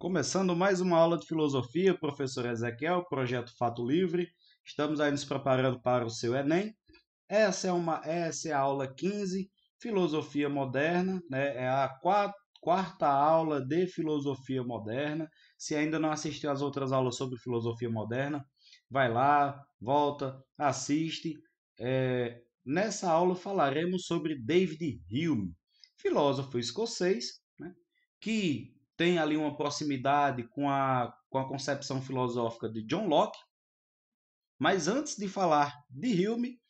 Começando mais uma aula de filosofia, professor Ezequiel, projeto Fato Livre. Estamos aí nos preparando para o seu Enem. Essa é, uma, essa é a aula 15, Filosofia Moderna, né? é a quarta aula de Filosofia Moderna. Se ainda não assistiu às outras aulas sobre Filosofia Moderna, vai lá, volta, assiste. É, nessa aula falaremos sobre David Hume, filósofo escocês, né? que tem ali uma proximidade com a, com a concepção filosófica de John Locke. Mas antes de falar de Hume,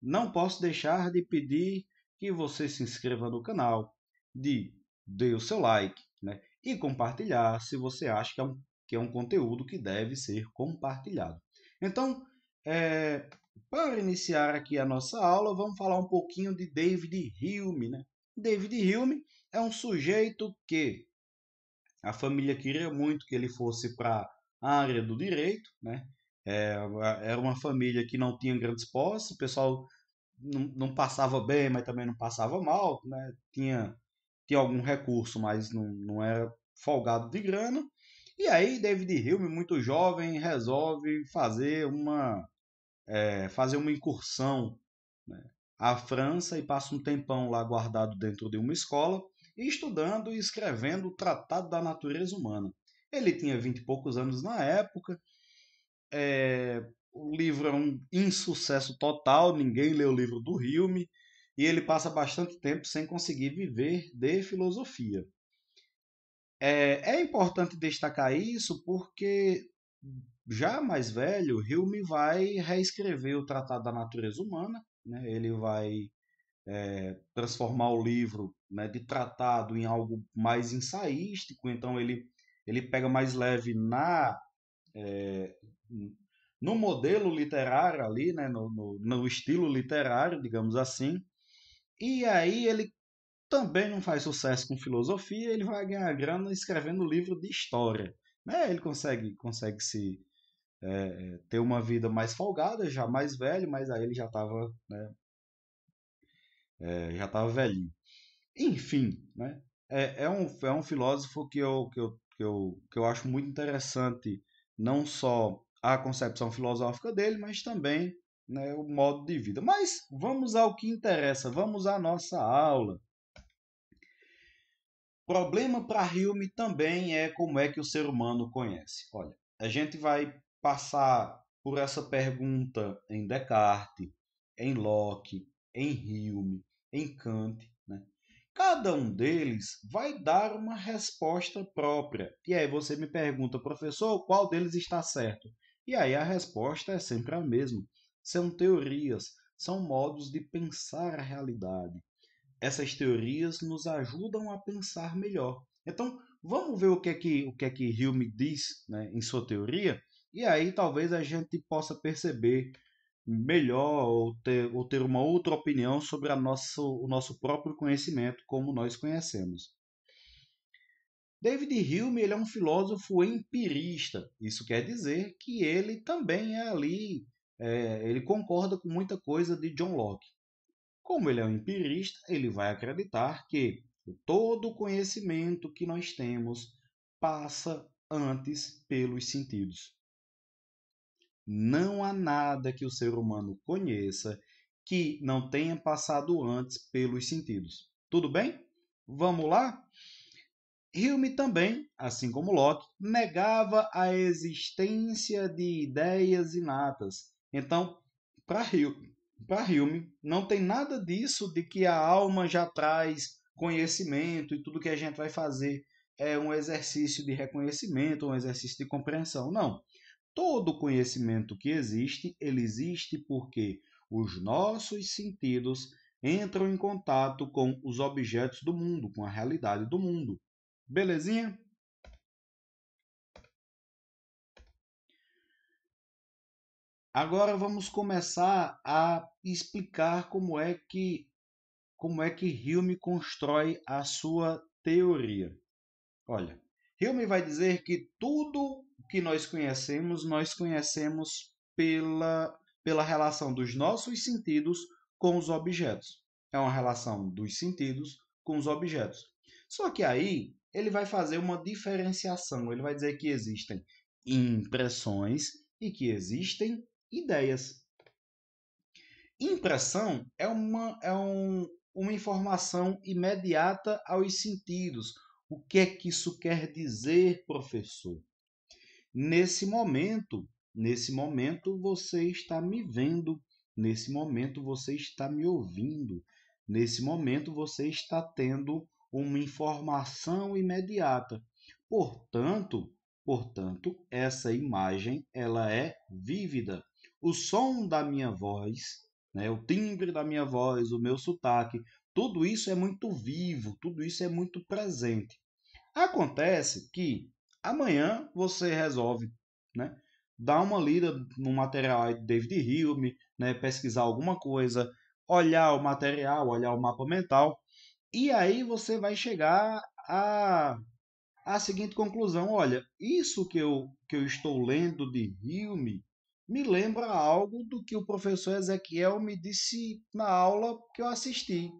não posso deixar de pedir que você se inscreva no canal, de dê o seu like né, e compartilhar se você acha que é, um, que é um conteúdo que deve ser compartilhado. Então, é, para iniciar aqui a nossa aula, vamos falar um pouquinho de David Hume. Né? David Hume é um sujeito que a família queria muito que ele fosse para a área do direito, né? É, era uma família que não tinha grandes posses, o pessoal não, não, passava bem, mas também não passava mal, né? Tinha, tinha algum recurso, mas não, não era é folgado de grana. E aí David Hume, muito jovem, resolve fazer uma é, fazer uma incursão né, à França e passa um tempão lá guardado dentro de uma escola estudando e escrevendo o Tratado da Natureza Humana. Ele tinha vinte e poucos anos na época. É, o livro é um insucesso total, ninguém lê o livro do Hume, e ele passa bastante tempo sem conseguir viver de filosofia. É, é importante destacar isso porque, já mais velho, Hume vai reescrever o Tratado da Natureza Humana, né? ele vai é, transformar o livro né, de tratado em algo mais ensaístico, então ele, ele pega mais leve na é, no modelo literário ali, né, no, no, no estilo literário, digamos assim, e aí ele também não faz sucesso com filosofia, ele vai ganhar grana escrevendo livro de história. Né? Ele consegue, consegue se é, ter uma vida mais folgada, já mais velho, mas aí ele já estava né, é, já estava velhinho. Enfim, né? É, é, um, é um filósofo que eu, que, eu, que, eu, que eu acho muito interessante, não só a concepção filosófica dele, mas também né, o modo de vida. Mas vamos ao que interessa, vamos à nossa aula. Problema para Hume também é como é que o ser humano conhece. Olha, a gente vai passar por essa pergunta em Descartes, em Locke, em Hume, encante. Né? Cada um deles vai dar uma resposta própria. E aí você me pergunta, professor, qual deles está certo? E aí a resposta é sempre a mesma. São teorias, são modos de pensar a realidade. Essas teorias nos ajudam a pensar melhor. Então, vamos ver o que é que, o que, é que Hume diz né, em sua teoria, e aí talvez a gente possa perceber melhor ou ter, ou ter uma outra opinião sobre a nosso, o nosso próprio conhecimento, como nós conhecemos. David Hume ele é um filósofo empirista. Isso quer dizer que ele também é ali, é, ele concorda com muita coisa de John Locke. Como ele é um empirista, ele vai acreditar que todo o conhecimento que nós temos passa antes pelos sentidos. Não há nada que o ser humano conheça que não tenha passado antes pelos sentidos. Tudo bem? Vamos lá? Hume também, assim como Locke, negava a existência de ideias inatas. Então, para Hume, não tem nada disso de que a alma já traz conhecimento e tudo que a gente vai fazer é um exercício de reconhecimento, um exercício de compreensão. Não. Todo conhecimento que existe, ele existe porque os nossos sentidos entram em contato com os objetos do mundo, com a realidade do mundo. Belezinha? Agora vamos começar a explicar como é que como é que Hume constrói a sua teoria. Olha, Hume vai dizer que tudo que nós conhecemos, nós conhecemos pela, pela relação dos nossos sentidos com os objetos. É uma relação dos sentidos com os objetos. Só que aí ele vai fazer uma diferenciação, ele vai dizer que existem impressões e que existem ideias. Impressão é uma, é um, uma informação imediata aos sentidos. O que é que isso quer dizer, professor? Nesse momento, nesse momento você está me vendo, nesse momento você está me ouvindo, nesse momento você está tendo uma informação imediata. Portanto, portanto, essa imagem ela é vívida. O som da minha voz, né, o timbre da minha voz, o meu sotaque, tudo isso é muito vivo, tudo isso é muito presente. Acontece que Amanhã você resolve, né? Dar uma lida no material de David Hume, né? Pesquisar alguma coisa, olhar o material, olhar o mapa mental, e aí você vai chegar a a seguinte conclusão: olha, isso que eu, que eu estou lendo de Hume me lembra algo do que o professor Ezequiel me disse na aula que eu assisti.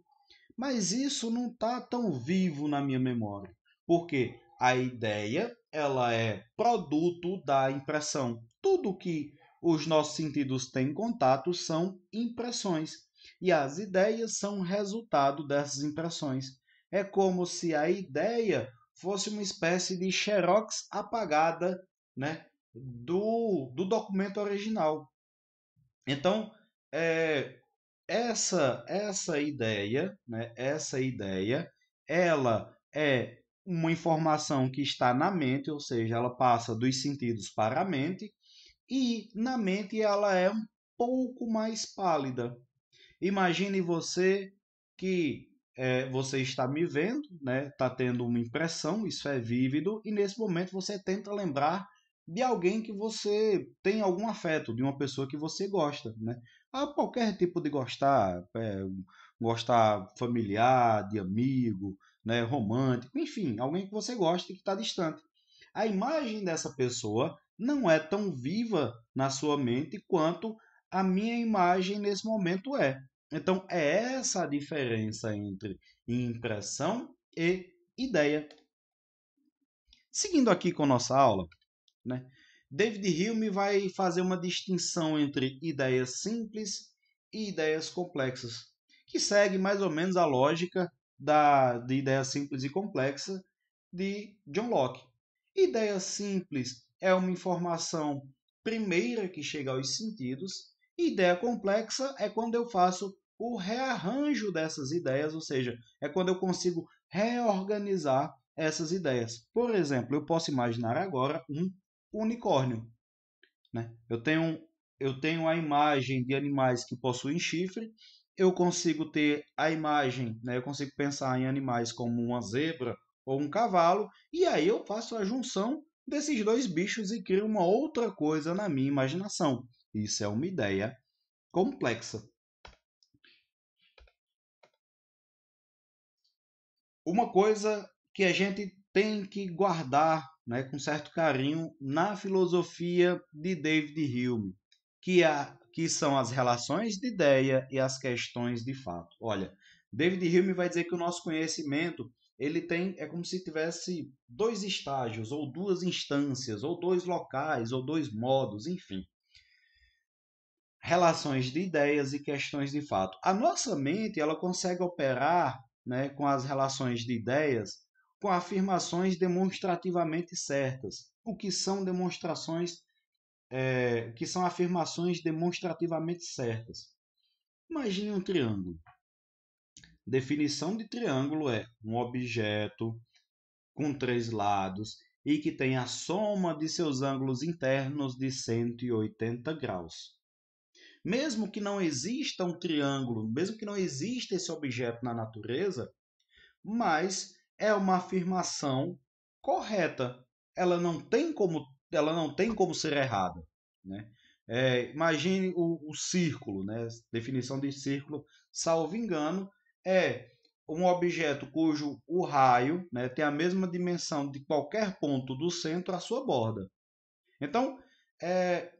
Mas isso não está tão vivo na minha memória, porque a ideia ela é produto da impressão. Tudo que os nossos sentidos têm contato são impressões e as ideias são resultado dessas impressões. É como se a ideia fosse uma espécie de xerox apagada, né, do, do documento original. Então, é, essa essa ideia, né, essa ideia, ela é uma informação que está na mente, ou seja, ela passa dos sentidos para a mente, e na mente ela é um pouco mais pálida. Imagine você que é, você está me vendo, né? Está tendo uma impressão, isso é vívido, e nesse momento você tenta lembrar de alguém que você tem algum afeto, de uma pessoa que você gosta, né? Há qualquer tipo de gostar, é, gostar familiar, de amigo, né, romântico, enfim, alguém que você gosta e que está distante. A imagem dessa pessoa não é tão viva na sua mente quanto a minha imagem nesse momento é. Então, é essa a diferença entre impressão e ideia. Seguindo aqui com nossa aula, né, David Hume vai fazer uma distinção entre ideias simples e ideias complexas, que segue mais ou menos a lógica da, de Ideia Simples e Complexa, de John Locke. Ideia simples é uma informação primeira que chega aos sentidos, e ideia complexa é quando eu faço o rearranjo dessas ideias, ou seja, é quando eu consigo reorganizar essas ideias. Por exemplo, eu posso imaginar agora um unicórnio. Né? Eu, tenho, eu tenho a imagem de animais que possuem chifre eu consigo ter a imagem, né? eu consigo pensar em animais como uma zebra ou um cavalo, e aí eu faço a junção desses dois bichos e crio uma outra coisa na minha imaginação. Isso é uma ideia complexa. Uma coisa que a gente tem que guardar né, com certo carinho na filosofia de David Hume, que é a que são as relações de ideia e as questões de fato. Olha, David Hume vai dizer que o nosso conhecimento ele tem é como se tivesse dois estágios ou duas instâncias ou dois locais ou dois modos, enfim. Relações de ideias e questões de fato. A nossa mente, ela consegue operar, né, com as relações de ideias com afirmações demonstrativamente certas, o que são demonstrações é, que são afirmações demonstrativamente certas. Imagine um triângulo. Definição de triângulo é um objeto com três lados e que tem a soma de seus ângulos internos de 180 graus. Mesmo que não exista um triângulo, mesmo que não exista esse objeto na natureza, mas é uma afirmação correta. Ela não tem como ela não tem como ser errada, né? É, imagine o, o, círculo, né? Definição de círculo, salvo engano, é um objeto cujo o raio né, tem a mesma dimensão de qualquer ponto do centro à sua borda. Então, é,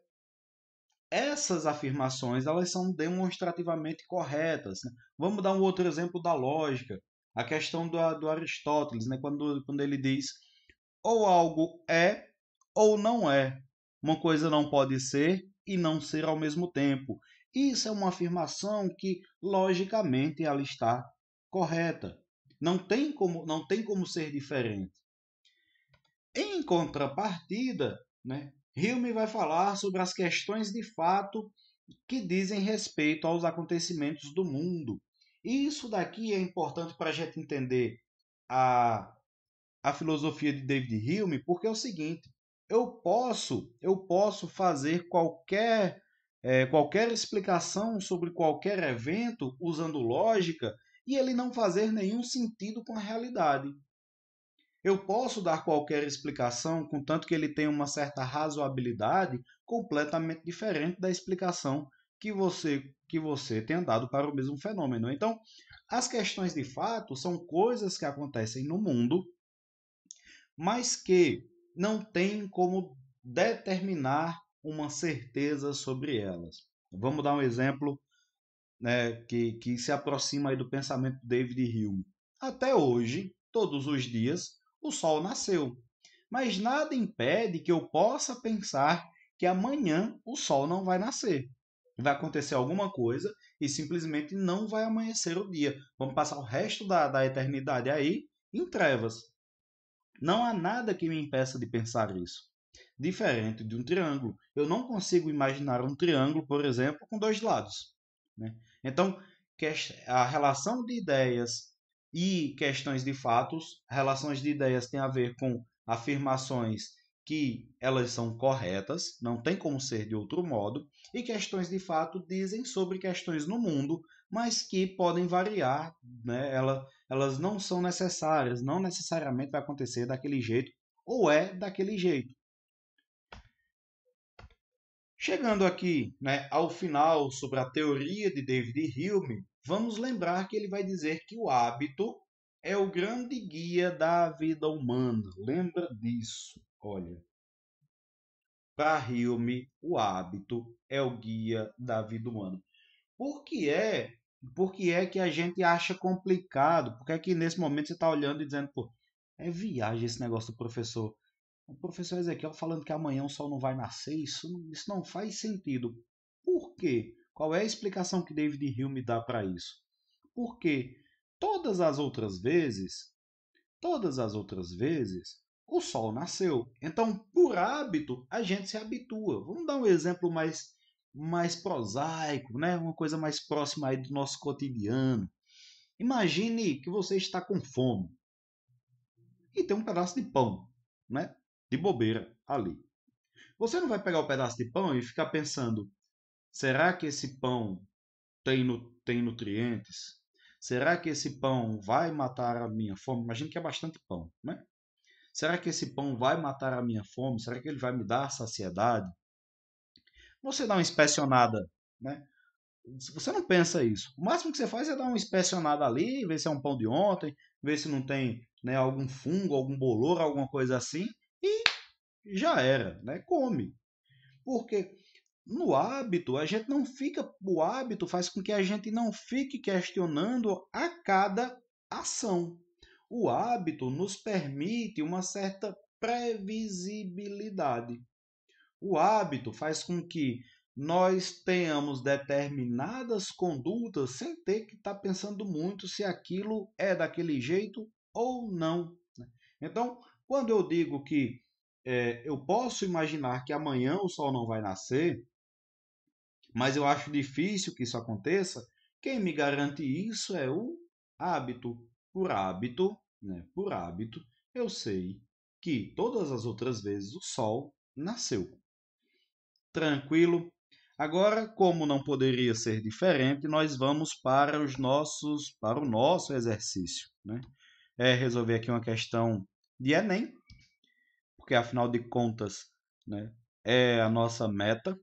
essas afirmações elas são demonstrativamente corretas. Né? Vamos dar um outro exemplo da lógica, a questão do, do Aristóteles, né? quando, quando ele diz ou algo é ou não é. Uma coisa não pode ser e não ser ao mesmo tempo. Isso é uma afirmação que logicamente ela está correta. Não tem como, não tem como ser diferente. Em contrapartida, né, Hilme vai falar sobre as questões de fato que dizem respeito aos acontecimentos do mundo. E isso daqui é importante para a gente entender a, a filosofia de David Hume, porque é o seguinte: eu posso, eu posso fazer qualquer é, qualquer explicação sobre qualquer evento usando lógica e ele não fazer nenhum sentido com a realidade. Eu posso dar qualquer explicação, contanto que ele tenha uma certa razoabilidade completamente diferente da explicação que você que você tenha dado para o mesmo fenômeno. Então, as questões de fato são coisas que acontecem no mundo, mas que não tem como determinar uma certeza sobre elas. Vamos dar um exemplo né, que, que se aproxima do pensamento de David Hume. Até hoje, todos os dias, o Sol nasceu, mas nada impede que eu possa pensar que amanhã o Sol não vai nascer. Vai acontecer alguma coisa e simplesmente não vai amanhecer o dia. Vamos passar o resto da, da eternidade aí em trevas. Não há nada que me impeça de pensar isso. Diferente de um triângulo, eu não consigo imaginar um triângulo, por exemplo, com dois lados. Né? Então, a relação de ideias e questões de fatos, relações de ideias têm a ver com afirmações que elas são corretas, não tem como ser de outro modo, e questões de fato dizem sobre questões no mundo, mas que podem variar, né? Ela elas não são necessárias, não necessariamente vai acontecer daquele jeito ou é daquele jeito. Chegando aqui né, ao final sobre a teoria de David Hume, vamos lembrar que ele vai dizer que o hábito é o grande guia da vida humana. Lembra disso, olha. Para Hume, o hábito é o guia da vida humana. Por que é por que é que a gente acha complicado? Por que é que nesse momento você está olhando e dizendo, pô, é viagem esse negócio do professor? O professor Ezequiel falando que amanhã o sol não vai nascer, isso, isso não faz sentido. Por quê? Qual é a explicação que David Hume dá para isso? Porque todas as outras vezes, todas as outras vezes, o sol nasceu. Então, por hábito, a gente se habitua. Vamos dar um exemplo mais mais prosaico, né? uma coisa mais próxima aí do nosso cotidiano. Imagine que você está com fome e tem um pedaço de pão, né? De bobeira ali. Você não vai pegar o um pedaço de pão e ficar pensando: será que esse pão tem, tem nutrientes? Será que esse pão vai matar a minha fome? Imagina que é bastante pão, né? Será que esse pão vai matar a minha fome? Será que ele vai me dar saciedade? você dá uma inspecionada, né? Você não pensa isso. O máximo que você faz é dar uma inspecionada ali, ver se é um pão de ontem, ver se não tem né, algum fungo, algum bolor, alguma coisa assim, e já era, né? Come. Porque no hábito, a gente não fica. O hábito faz com que a gente não fique questionando a cada ação. O hábito nos permite uma certa previsibilidade. O hábito faz com que nós tenhamos determinadas condutas sem ter que estar tá pensando muito se aquilo é daquele jeito ou não. Né? Então, quando eu digo que é, eu posso imaginar que amanhã o sol não vai nascer, mas eu acho difícil que isso aconteça, quem me garante isso é o hábito. Por hábito, né, por hábito, eu sei que todas as outras vezes o sol nasceu tranquilo. Agora, como não poderia ser diferente, nós vamos para os nossos, para o nosso exercício, né? É resolver aqui uma questão de Enem, porque afinal de contas, né, é a nossa meta,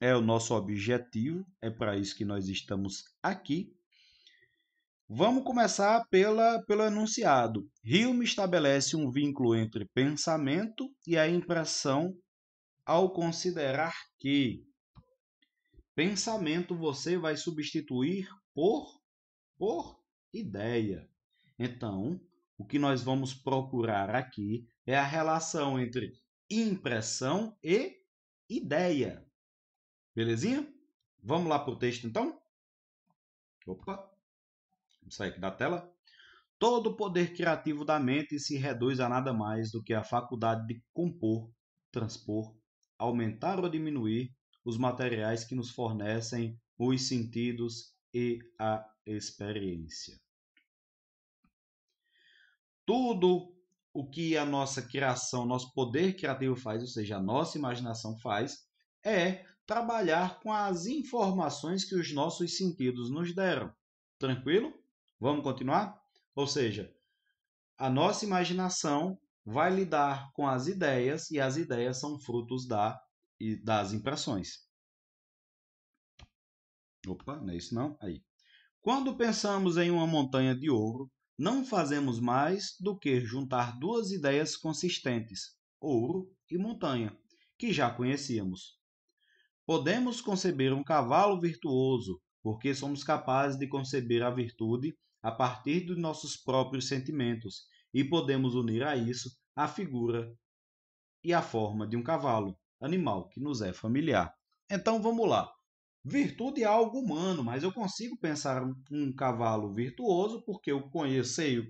é o nosso objetivo, é para isso que nós estamos aqui. Vamos começar pela, pelo enunciado. Hilme estabelece um vínculo entre pensamento e a impressão ao considerar que pensamento você vai substituir por por ideia. Então, o que nós vamos procurar aqui é a relação entre impressão e ideia. Belezinha? Vamos lá para o texto então? Opa! Vamos sair aqui da tela. Todo o poder criativo da mente se reduz a nada mais do que a faculdade de compor, transpor aumentar ou diminuir os materiais que nos fornecem os sentidos e a experiência. Tudo o que a nossa criação, nosso poder criativo faz, ou seja, a nossa imaginação faz, é trabalhar com as informações que os nossos sentidos nos deram. Tranquilo? Vamos continuar? Ou seja, a nossa imaginação vai lidar com as ideias e as ideias são frutos da, das impressões. Opa, não é isso não? Aí. Quando pensamos em uma montanha de ouro, não fazemos mais do que juntar duas ideias consistentes, ouro e montanha, que já conhecíamos. Podemos conceber um cavalo virtuoso, porque somos capazes de conceber a virtude a partir dos nossos próprios sentimentos e podemos unir a isso a figura e a forma de um cavalo, animal que nos é familiar. Então vamos lá. Virtude é algo humano, mas eu consigo pensar um, cavalo virtuoso porque eu conheço, eu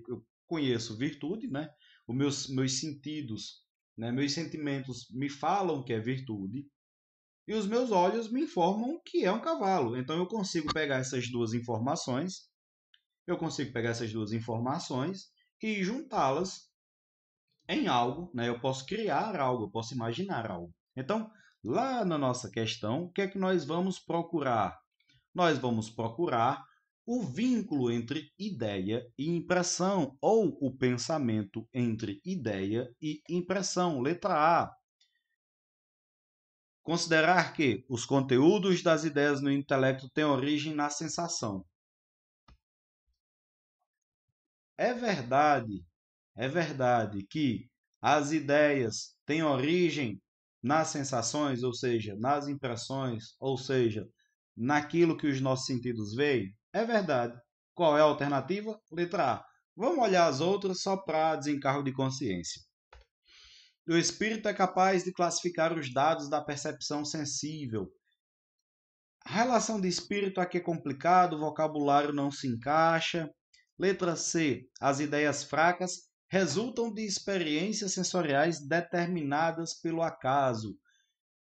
conheço virtude, né? Os meus, meus sentidos, né? meus sentimentos me falam que é virtude e os meus olhos me informam que é um cavalo. Então eu consigo pegar essas duas informações, eu consigo pegar essas duas informações e juntá-las em algo, né? Eu posso criar algo, eu posso imaginar algo. Então, lá na nossa questão, o que é que nós vamos procurar? Nós vamos procurar o vínculo entre ideia e impressão, ou o pensamento entre ideia e impressão. Letra A. Considerar que os conteúdos das ideias no intelecto têm origem na sensação. É verdade, é verdade que as ideias têm origem nas sensações, ou seja, nas impressões, ou seja, naquilo que os nossos sentidos veem? É verdade. Qual é a alternativa? Letra A. Vamos olhar as outras só para desencargo de consciência. O espírito é capaz de classificar os dados da percepção sensível. A relação de espírito aqui é complicado, o vocabulário não se encaixa. Letra C. As ideias fracas resultam de experiências sensoriais determinadas pelo acaso.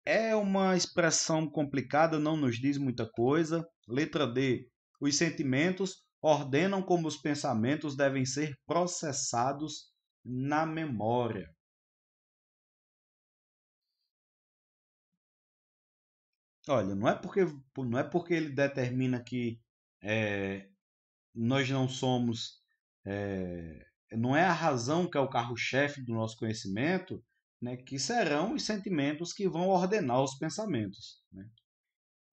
É uma expressão complicada, não nos diz muita coisa. Letra D. Os sentimentos ordenam como os pensamentos devem ser processados na memória. Olha, não é porque, não é porque ele determina que é, nós não somos. É, não é a razão que é o carro-chefe do nosso conhecimento, né, que serão os sentimentos que vão ordenar os pensamentos. Né?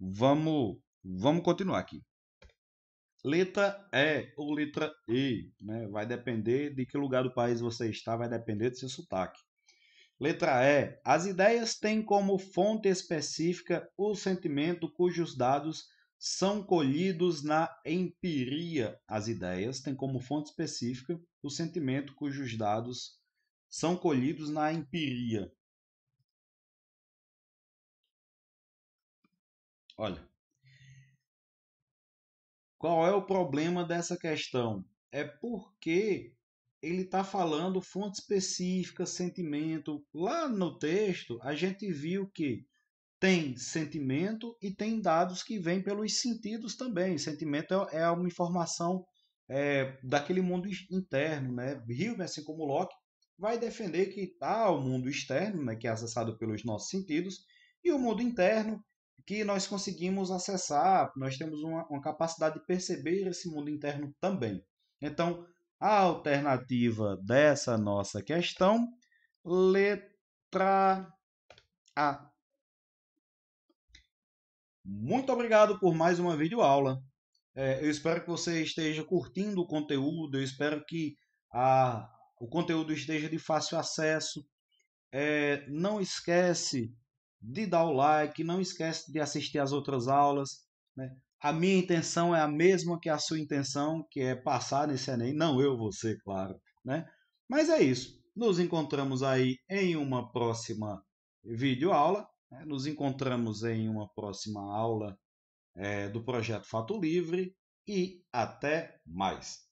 Vamos, vamos continuar aqui. Letra E ou letra E, né? vai depender de que lugar do país você está, vai depender do seu sotaque. Letra E. As ideias têm como fonte específica o sentimento cujos dados são colhidos na empiria. As ideias têm como fonte específica o sentimento cujos dados são colhidos na empiria. Olha. Qual é o problema dessa questão? É porque ele está falando fonte específica, sentimento. Lá no texto, a gente viu que tem sentimento e tem dados que vêm pelos sentidos também. Sentimento é, é uma informação é, daquele mundo interno, né? Hilbert, assim como Locke, vai defender que há tá o mundo externo, né, que é acessado pelos nossos sentidos, e o mundo interno, que nós conseguimos acessar, nós temos uma, uma capacidade de perceber esse mundo interno também. Então, a alternativa dessa nossa questão, letra A. Muito obrigado por mais uma videoaula. É, eu espero que você esteja curtindo o conteúdo, eu espero que a, o conteúdo esteja de fácil acesso. É, não esquece de dar o like, não esquece de assistir as outras aulas. Né? A minha intenção é a mesma que a sua intenção, que é passar nesse Enem. Não eu, você, claro. Né? Mas é isso. Nos encontramos aí em uma próxima videoaula. Né? Nos encontramos em uma próxima aula é, do projeto Fato Livre e até mais!